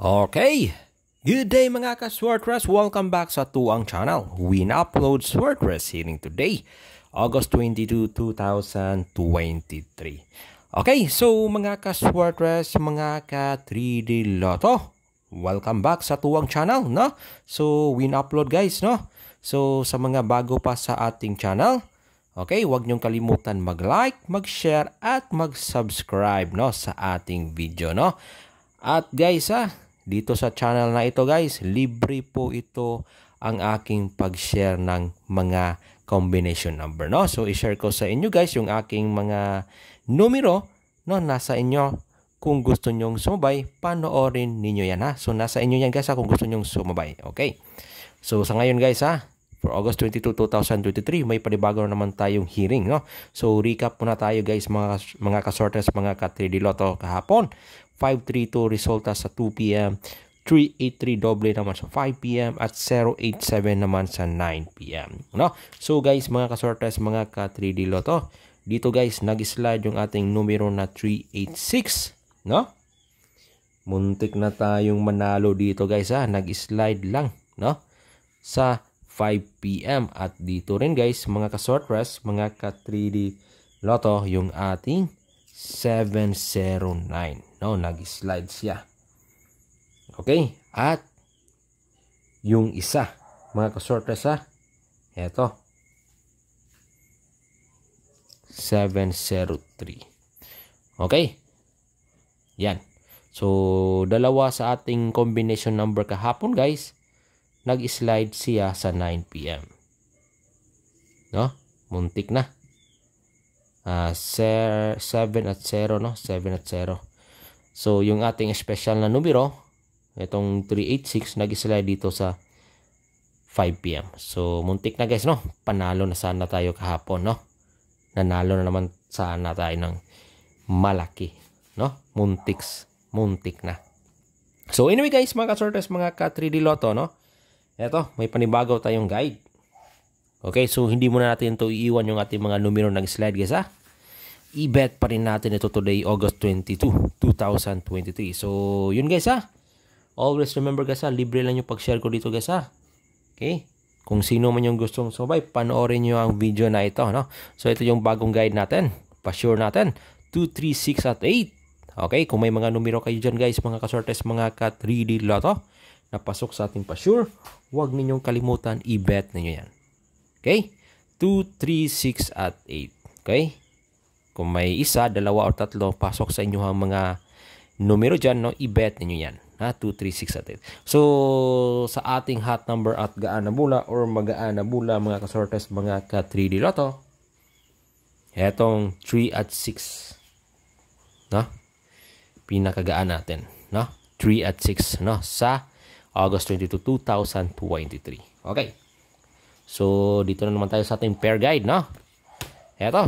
Okay, good day mga ka-Swordress. Welcome back sa Tuang Channel. We upload Swordress Healing today, August 22, 2023. Okay, so mga ka-Swordress, mga ka-3D Lotto, welcome back sa Tuang Channel, no? So, we upload guys, no? So, sa mga bago pa sa ating channel, Okay, huwag niyong kalimutan mag-like, mag-share at mag-subscribe no sa ating video no. At guys ah, dito sa channel na ito guys, libre po ito ang aking pag-share ng mga combination number. No? So, i-share ko sa inyo guys yung aking mga numero no, nasa inyo. Kung gusto nyong sumabay, panoorin ninyo yan ha. So, nasa inyo yan guys ha kung gusto nyong sumabay. Okay. So, sa ngayon guys ha, for August 22, 2023, may panibago naman tayong hearing, no? So, recap muna tayo guys, mga, mga kasortes, mga ka-3D Lotto kahapon. 532 resulta sa 2 p.m. 383 doble naman sa 5pm at 087 naman sa 9pm. No? So guys, mga kasortes, mga ka-3D Lotto, dito guys, nag-slide yung ating numero na 386. No? Muntik na tayong manalo dito guys Ah. nag-slide lang. No? Sa 5pm. At dito rin guys, mga ka sortress mga ka-3D Lotto, yung ating 709. No, nag-slide siya. Okay? At yung isa, mga ka sortress ha, eto. 703. Okay? Yan. So, dalawa sa ating combination number kahapon guys nag-slide siya sa 9pm. No? Muntik na. Uh, ah, 7 at 0, no? 7 at 0. So, yung ating special na numero, itong 386, nag-slide dito sa 5pm. So, muntik na guys, no? Panalo na sana tayo kahapon, no? Nanalo na naman sana tayo ng malaki, no? Muntiks. Muntik na. So, anyway guys, mga kasortes, mga ka-3D Lotto, no? Eto, may panibagaw tayong guide. Okay, so hindi muna natin ito iiwan yung ating mga numero ng slide guys ha. Ah. I-bet pa rin natin ito today, August 22, 2023. So, yun guys ha. Ah. Always remember guys ha, ah, libre lang yung pag-share ko dito guys ha. Okay? Kung sino man yung gustong subay, panoorin nyo ang video na ito. No? So, ito yung bagong guide natin. Pa-sure natin. 2, 3, 6 at 8. Okay, kung may mga numero kayo dyan guys, mga kasortes, mga ka kat-ready loto. Oh na pasok sa ating pa-sure, huwag ninyong kalimutan i-bet ninyo yan. Okay? 2, 3, 6 at 8. Okay? Kung may isa, dalawa o tatlo, pasok sa inyo ang mga numero dyan, no? i-bet ninyo yan. Ha? 2, 3, 6 at 8. So, sa ating hot number at gaan na bula or magaan na bula mga kasortes, mga ka-3D loto, etong 3 at 6. No? Pinakagaan natin. No? 3 at 6 no sa August 22, 2023. Okay. So, dito na naman tayo sa ating pair guide, no? Eto,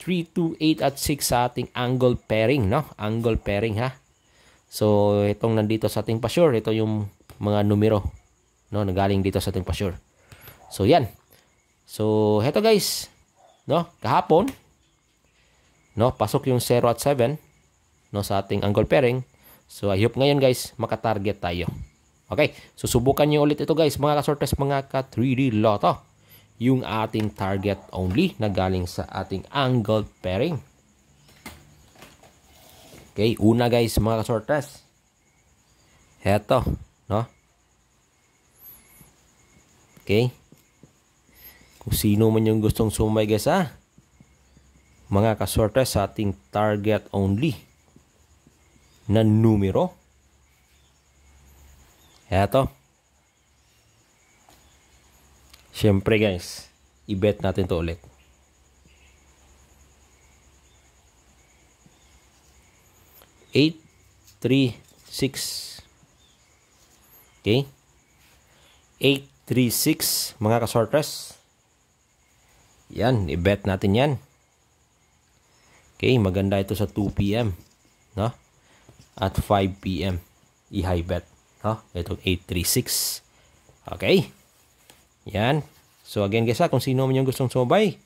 3, 2, 8 at 6 sa ating angle pairing, no? Angle pairing, ha? So, itong nandito sa ating pasure, ito yung mga numero, no? Nagaling dito sa ating pasure. So, yan. So, heto guys, no? Kahapon, no? Pasok yung 0 at 7, no? Sa ating angle pairing. So, I hope ngayon guys, makatarget tayo. Okay, susubukan nyo ulit ito guys mga kasortes mga ka 3D Lotto. Yung ating target only na galing sa ating angled pairing. Okay, una guys mga kasortes. Heto, no? Okay. Kung sino man yung gustong sumay guys ha. Mga kasortes sa ating target only na numero Eto. Siyempre guys, i-bet natin to ulit. Eight, three, six. Okay? Eight, three, six, mga kasortres. Yan, i-bet natin yan. Okay, maganda ito sa 2 p.m. No? At 5 p.m. I-high bet. Oh, itong 836. Okay? Yan. So again guys, ha, kung sino man yung gustong sumabay,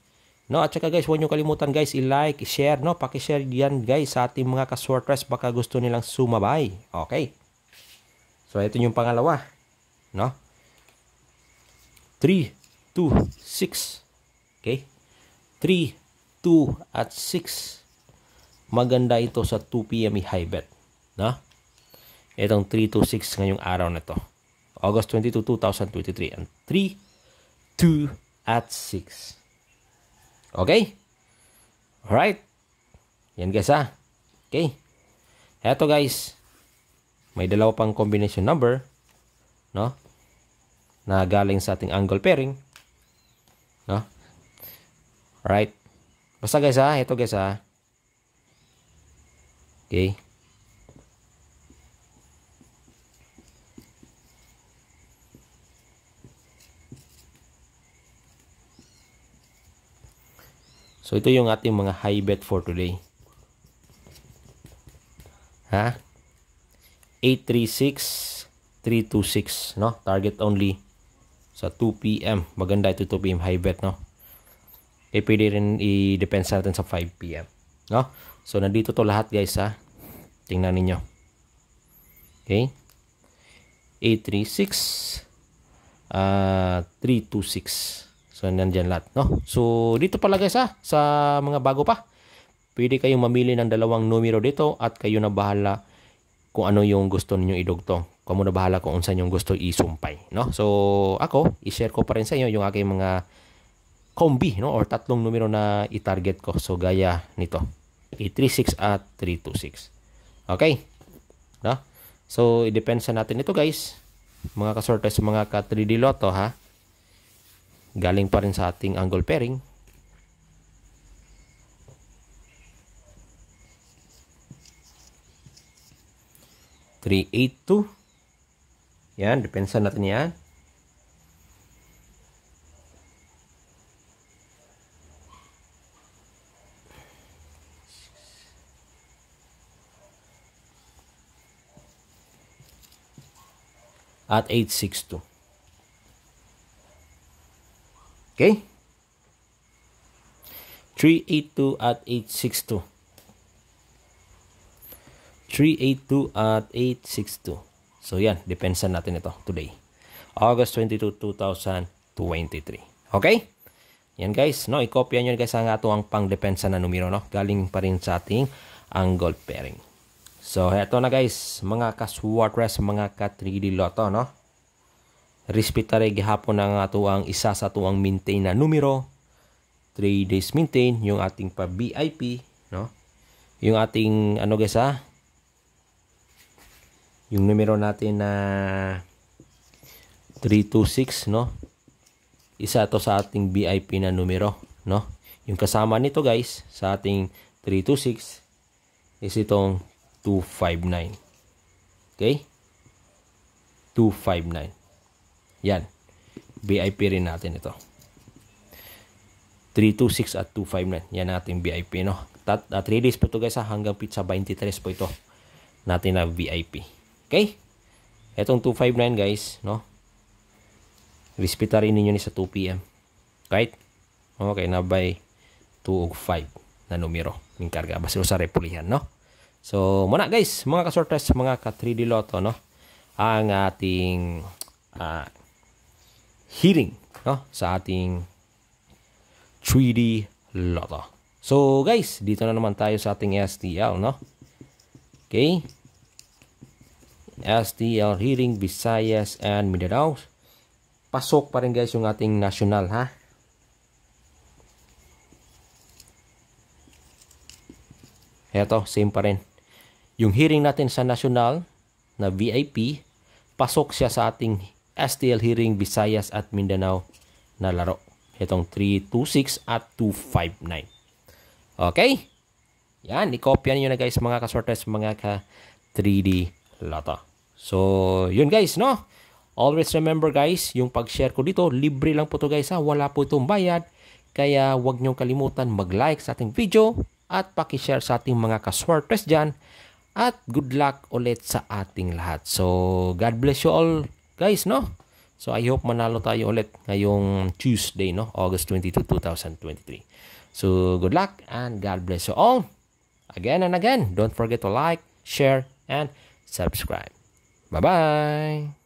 no? At saka guys, huwag niyo kalimutan guys, i-like, i-share, no? Paki-share yan guys sa ating mga ka-sorters baka gusto nilang sumabay. Okay? So ito yung pangalawa, no? 3 2 6. Okay? 3 2 at 6. Maganda ito sa 2 PM e high bet, no? itong 326 ngayong araw na to. August 22, 2023. And 3, 2, at 6. Okay? Alright. Yan guys ha. Okay. Eto guys. May dalawa pang combination number. No? Na galing sa ating angle pairing. No? Alright. Basta guys ha. Ito guys ha. Okay. So, ito yung ating mga high bet for today. Ha? 836, 326, no? Target only sa 2 p.m. Maganda ito 2 p.m. high bet, no? Eh, pwede rin i-depend natin sa 5 p.m. No? So, nandito to lahat, guys, ha? Tingnan ninyo. Okay? 836, uh, 326. So, nandiyan lahat, no? So, dito pala guys ha, ah, sa mga bago pa, pwede kayong mamili ng dalawang numero dito at kayo na bahala kung ano yung gusto ninyong idugtong. Kamu na bahala kung unsan yung gusto isumpay, no? So, ako, i-share ko pa rin sa inyo yung aking mga kombi, no? Or tatlong numero na i-target ko. So, gaya nito. 836 at 326. Okay? No? So, i-depend sa natin ito guys. Mga kasorte sa mga ka 3D Lotto ha. Galing pa rin sa ating angle pairing. Three, eight, two. Yan, depensa natin yan. at 862. Okay? 382 at 862. 382 at 862. So yan, depensa natin ito today. August 22, 2023. Okay? Yan guys, no, i-copy niyo guys ang ato ang pangdepensa na numero no. Galing pa rin sa ating angle pairing. So, ito na guys, mga ka-swartres, mga ka-3D lotto, no? Respetare gihapon ang ato ang isa sa tuang maintain na numero. 3 days maintain yung ating pa VIP, no? Yung ating ano guys ha? Ah? Yung numero natin na 326, no? Isa to sa ating VIP na numero, no? Yung kasama nito guys sa ating 326 is itong 259. Okay? 259. Yan. VIP rin natin ito. 326 at 259. Yan ang ating VIP, no? Tat, uh, 3 days po ito guys, ha? hanggang pizza 23 po ito natin na VIP. Okay? Itong 259 guys, no? Respeta rin ninyo ni sa 2pm. Right? Okay, na by 2 og 5 na numero ng karga. Basta sa repulihan, no? So, muna guys, mga ka kasortes, mga ka 3D Lotto, no? Ang ating uh, hearing no? sa ating 3D Lotto. So guys, dito na naman tayo sa ating STL. No? Okay. STL hearing, Visayas, and Mindanao. Pasok pa rin guys yung ating national ha. Eto, same pa rin. Yung hearing natin sa national na VIP, pasok siya sa ating STL hearing Visayas at Mindanao na laro. Itong 326 at 259. Okay? Yan, i-copy niyo na guys mga ka kasortes, mga ka 3D lata. So, yun guys, no? Always remember guys, yung pag-share ko dito, libre lang po to guys ha. Wala po itong bayad. Kaya huwag niyong kalimutan mag-like sa ating video at paki-share sa ating mga ka kaswartes dyan. At good luck ulit sa ating lahat. So, God bless you all guys, no? So I hope manalo tayo ulit ngayong Tuesday, no? August 22, 2023. So good luck and God bless you all. Again and again, don't forget to like, share, and subscribe. Bye-bye!